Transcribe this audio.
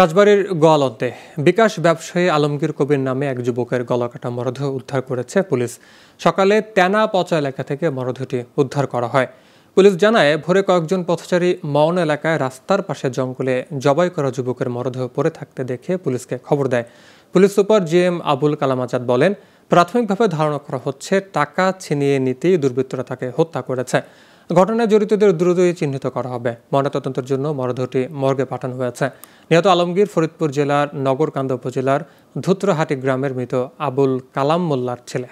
রাজবাড়ির গোয়ালন্তে বিকাশ ব্যবসায়ী আলমগীর কবির নামে এক যুবকের গলাকাটা মরদেহ উদ্ধার করেছে পুলিশ সকালে তেনা পচা এলাকা থেকে মরদেহটি উদ্ধার করা হয় পুলিশ জানায় ভোরে কয়েকজন পথচারী মন এলাকায় রাস্তার পাশে জঙ্গলে জবাই করা যুবকের মরদেহ পড়ে থাকতে দেখে পুলিশকে খবর দেয় police super G M Abul Kalam Azad বলেন প্রাথমিকভাবে ধারণা করা হচ্ছে টাকা ছিনিয়ে নিতেই দুর্বৃত্তরা তাকে হত্যা করেছে ঘটনায় জড়িতদের দ্রুতই চিহ্নিত করা হবে ময়নাতদন্তের জন্য মরদেহটি মর্গে পাঠানো হয়েছে নিহত আলমগীর ফরিদপুর জেলার নগরকান্দা উপজেলার ধুত্রহাটি গ্রামের মৃত আবুল কালাম মোল্লার ছেলে